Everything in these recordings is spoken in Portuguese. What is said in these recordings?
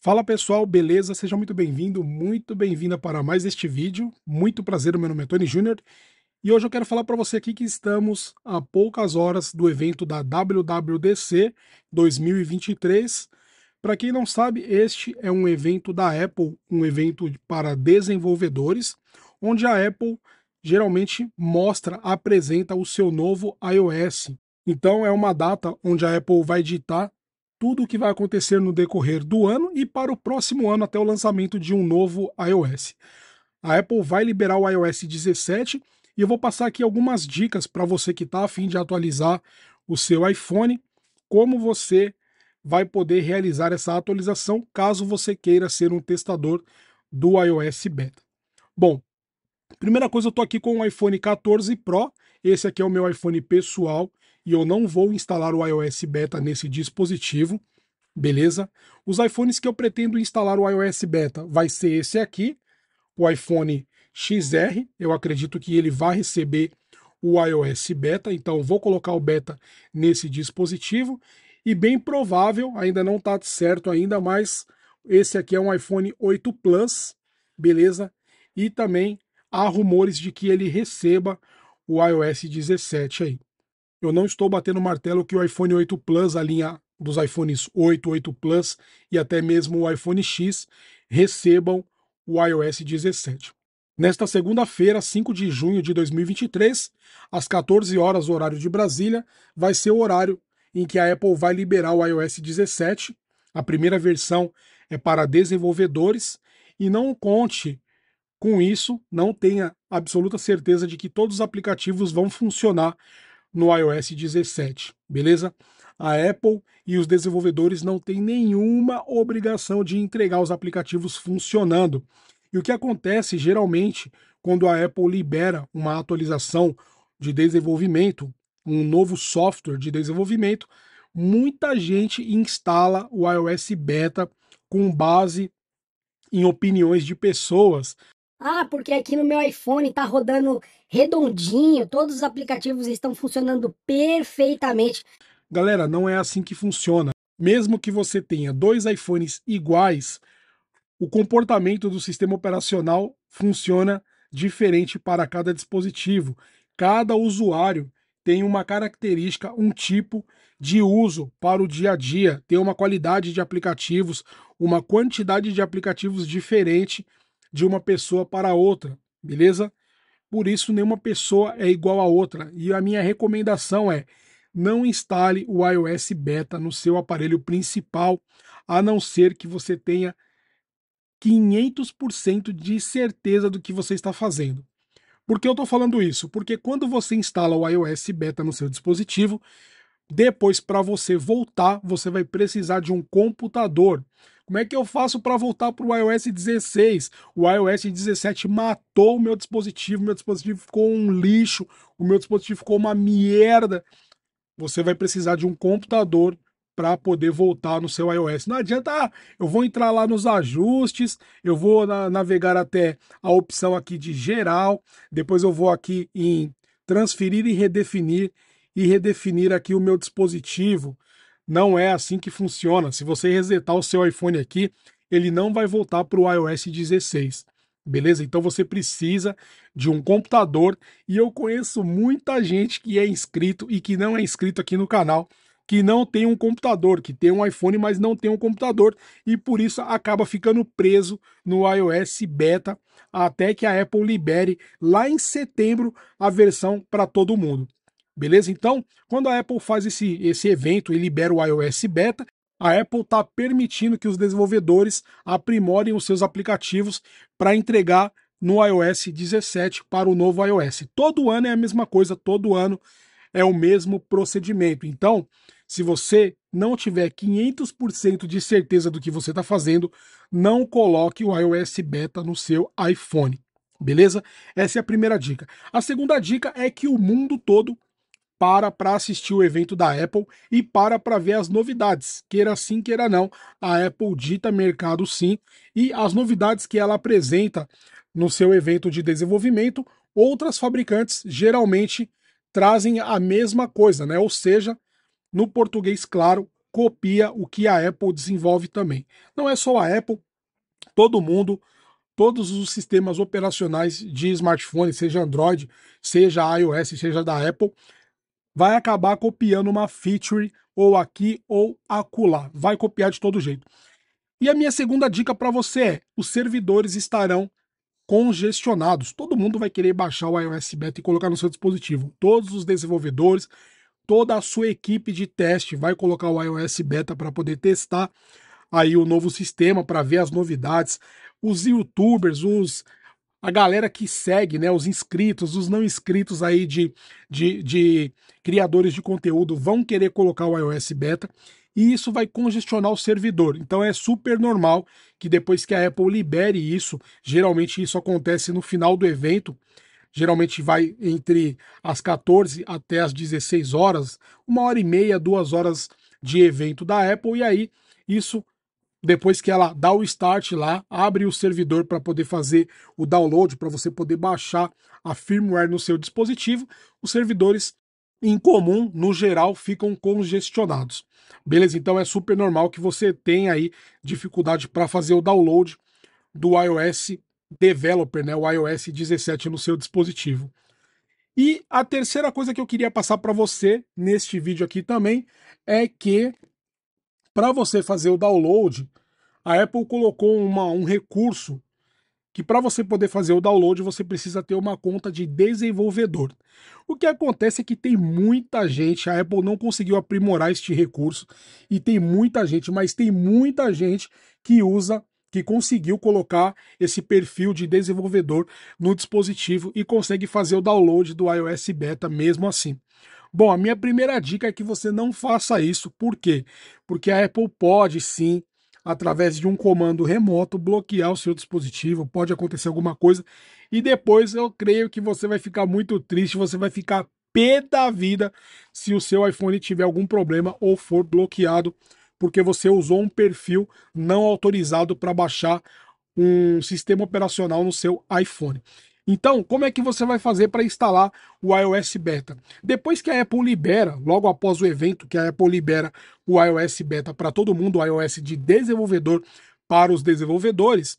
Fala pessoal, beleza? Seja muito bem-vindo, muito bem-vinda para mais este vídeo. Muito prazer, meu nome é Tony Júnior e hoje eu quero falar para você aqui que estamos a poucas horas do evento da WWDC 2023. Para quem não sabe, este é um evento da Apple, um evento para desenvolvedores, onde a Apple geralmente mostra, apresenta o seu novo iOS. Então é uma data onde a Apple vai ditar tudo o que vai acontecer no decorrer do ano e para o próximo ano até o lançamento de um novo iOS. A Apple vai liberar o iOS 17 e eu vou passar aqui algumas dicas para você que está a fim de atualizar o seu iPhone, como você vai poder realizar essa atualização caso você queira ser um testador do iOS Beta. Bom, primeira coisa, eu estou aqui com o iPhone 14 Pro, esse aqui é o meu iPhone pessoal, e eu não vou instalar o iOS beta nesse dispositivo, beleza? Os iPhones que eu pretendo instalar o iOS beta vai ser esse aqui, o iPhone XR, eu acredito que ele vai receber o iOS beta, então vou colocar o beta nesse dispositivo e bem provável, ainda não está certo ainda, mas esse aqui é um iPhone 8 Plus, beleza? E também há rumores de que ele receba o iOS 17 aí. Eu não estou batendo martelo que o iPhone 8 Plus, a linha dos iPhones 8, 8 Plus e até mesmo o iPhone X recebam o iOS 17. Nesta segunda-feira, 5 de junho de 2023, às 14 horas horário de Brasília, vai ser o horário em que a Apple vai liberar o iOS 17. A primeira versão é para desenvolvedores e não conte com isso, não tenha absoluta certeza de que todos os aplicativos vão funcionar no iOS 17, beleza? A Apple e os desenvolvedores não têm nenhuma obrigação de entregar os aplicativos funcionando. E o que acontece geralmente quando a Apple libera uma atualização de desenvolvimento, um novo software de desenvolvimento, muita gente instala o iOS beta com base em opiniões de pessoas ah, porque aqui no meu iPhone tá rodando redondinho, todos os aplicativos estão funcionando perfeitamente. Galera, não é assim que funciona. Mesmo que você tenha dois iPhones iguais, o comportamento do sistema operacional funciona diferente para cada dispositivo. Cada usuário tem uma característica, um tipo de uso para o dia a dia, tem uma qualidade de aplicativos, uma quantidade de aplicativos diferente de uma pessoa para outra, beleza? Por isso, nenhuma pessoa é igual a outra. E a minha recomendação é: não instale o iOS Beta no seu aparelho principal, a não ser que você tenha 500% de certeza do que você está fazendo. Por que eu estou falando isso? Porque quando você instala o iOS Beta no seu dispositivo, depois para você voltar, você vai precisar de um computador. Como é que eu faço para voltar para o iOS 16? O iOS 17 matou o meu dispositivo, meu dispositivo ficou um lixo, o meu dispositivo ficou uma merda. Você vai precisar de um computador para poder voltar no seu iOS. Não adianta, ah, eu vou entrar lá nos ajustes, eu vou na, navegar até a opção aqui de geral, depois eu vou aqui em transferir e redefinir e redefinir aqui o meu dispositivo. Não é assim que funciona. Se você resetar o seu iPhone aqui, ele não vai voltar para o iOS 16. Beleza? Então você precisa de um computador e eu conheço muita gente que é inscrito e que não é inscrito aqui no canal, que não tem um computador, que tem um iPhone, mas não tem um computador e por isso acaba ficando preso no iOS beta até que a Apple libere lá em setembro a versão para todo mundo. Beleza? Então, quando a Apple faz esse, esse evento e libera o iOS Beta, a Apple está permitindo que os desenvolvedores aprimorem os seus aplicativos para entregar no iOS 17 para o novo iOS. Todo ano é a mesma coisa, todo ano é o mesmo procedimento. Então, se você não tiver 500% de certeza do que você está fazendo, não coloque o iOS Beta no seu iPhone. Beleza? Essa é a primeira dica. A segunda dica é que o mundo todo para para assistir o evento da Apple e para para ver as novidades. Queira sim, queira não, a Apple dita mercado sim e as novidades que ela apresenta no seu evento de desenvolvimento, outras fabricantes geralmente trazem a mesma coisa, né? Ou seja, no português claro, copia o que a Apple desenvolve também. Não é só a Apple, todo mundo, todos os sistemas operacionais de smartphone, seja Android, seja iOS, seja da Apple, vai acabar copiando uma feature ou aqui ou acolá. Vai copiar de todo jeito. E a minha segunda dica para você é: os servidores estarão congestionados. Todo mundo vai querer baixar o iOS Beta e colocar no seu dispositivo. Todos os desenvolvedores, toda a sua equipe de teste vai colocar o iOS Beta para poder testar aí o novo sistema, para ver as novidades. Os youtubers, os a galera que segue, né, os inscritos, os não inscritos aí de, de, de criadores de conteúdo vão querer colocar o iOS beta e isso vai congestionar o servidor. Então é super normal que depois que a Apple libere isso, geralmente isso acontece no final do evento, geralmente vai entre as 14 até as 16 horas, uma hora e meia, duas horas de evento da Apple, e aí isso depois que ela dá o start lá, abre o servidor para poder fazer o download, para você poder baixar a firmware no seu dispositivo, os servidores em comum, no geral, ficam congestionados. Beleza? Então é super normal que você tenha aí dificuldade para fazer o download do iOS Developer, né, o iOS 17 no seu dispositivo. E a terceira coisa que eu queria passar para você neste vídeo aqui também é que para você fazer o download, a Apple colocou uma, um recurso que para você poder fazer o download você precisa ter uma conta de desenvolvedor. O que acontece é que tem muita gente, a Apple não conseguiu aprimorar este recurso e tem muita gente, mas tem muita gente que usa que conseguiu colocar esse perfil de desenvolvedor no dispositivo e consegue fazer o download do iOS beta mesmo assim. Bom, a minha primeira dica é que você não faça isso, por quê? Porque a Apple pode sim, através de um comando remoto, bloquear o seu dispositivo, pode acontecer alguma coisa, e depois eu creio que você vai ficar muito triste, você vai ficar pé da vida se o seu iPhone tiver algum problema ou for bloqueado porque você usou um perfil não autorizado para baixar um sistema operacional no seu iPhone. Então, como é que você vai fazer para instalar o iOS Beta? Depois que a Apple libera, logo após o evento que a Apple libera o iOS Beta para todo mundo, o iOS de desenvolvedor para os desenvolvedores,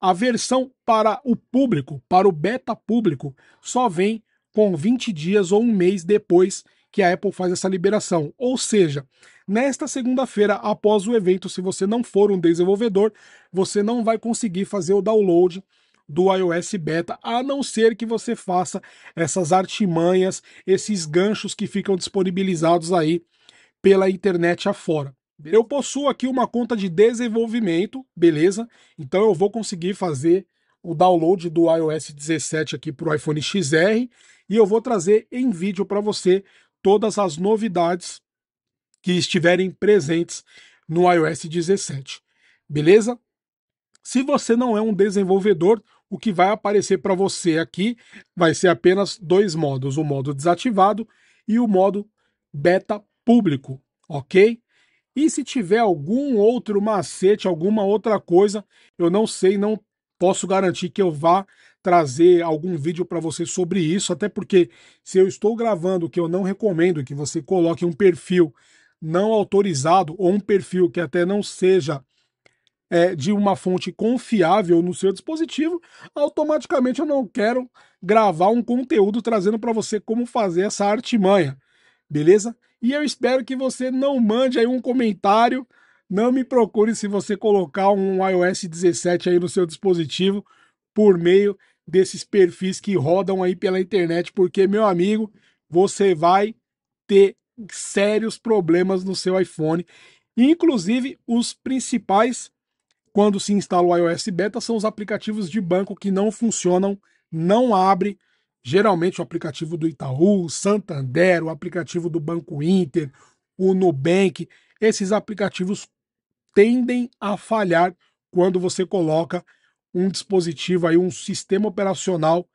a versão para o público, para o beta público, só vem com 20 dias ou um mês depois que a Apple faz essa liberação. Ou seja, nesta segunda-feira, após o evento, se você não for um desenvolvedor, você não vai conseguir fazer o download do iOS beta, a não ser que você faça essas artimanhas, esses ganchos que ficam disponibilizados aí pela internet afora. Eu possuo aqui uma conta de desenvolvimento, beleza? Então eu vou conseguir fazer o download do iOS 17 aqui para o iPhone XR e eu vou trazer em vídeo para você todas as novidades que estiverem presentes no iOS 17. Beleza? Se você não é um desenvolvedor o que vai aparecer para você aqui vai ser apenas dois modos, o modo desativado e o modo beta público, ok? E se tiver algum outro macete, alguma outra coisa, eu não sei, não posso garantir que eu vá trazer algum vídeo para você sobre isso, até porque se eu estou gravando, que eu não recomendo que você coloque um perfil não autorizado ou um perfil que até não seja é, de uma fonte confiável no seu dispositivo, automaticamente eu não quero gravar um conteúdo trazendo para você como fazer essa artimanha, beleza? E eu espero que você não mande aí um comentário, não me procure se você colocar um iOS 17 aí no seu dispositivo por meio desses perfis que rodam aí pela internet, porque meu amigo, você vai ter sérios problemas no seu iPhone, inclusive os principais quando se instala o iOS Beta são os aplicativos de banco que não funcionam, não abre. Geralmente o aplicativo do Itaú, o Santander, o aplicativo do Banco Inter, o Nubank, esses aplicativos tendem a falhar quando você coloca um dispositivo aí, um sistema operacional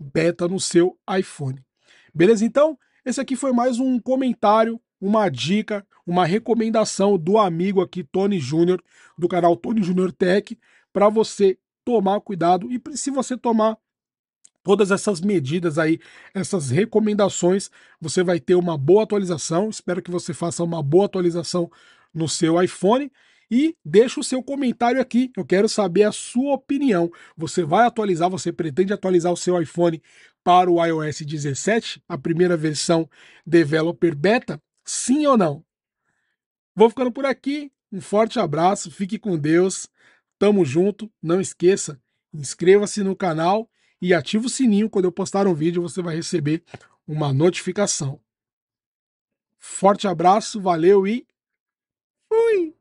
beta no seu iPhone. Beleza? Então, esse aqui foi mais um comentário, uma dica uma recomendação do amigo aqui, Tony Júnior, do canal Tony Júnior Tech, para você tomar cuidado e se você tomar todas essas medidas aí, essas recomendações, você vai ter uma boa atualização. Espero que você faça uma boa atualização no seu iPhone. E deixa o seu comentário aqui, eu quero saber a sua opinião. Você vai atualizar, você pretende atualizar o seu iPhone para o iOS 17, a primeira versão Developer Beta? Sim ou não? Vou ficando por aqui. Um forte abraço, fique com Deus. Tamo junto. Não esqueça, inscreva-se no canal e ative o sininho. Quando eu postar um vídeo, você vai receber uma notificação. Forte abraço, valeu e fui!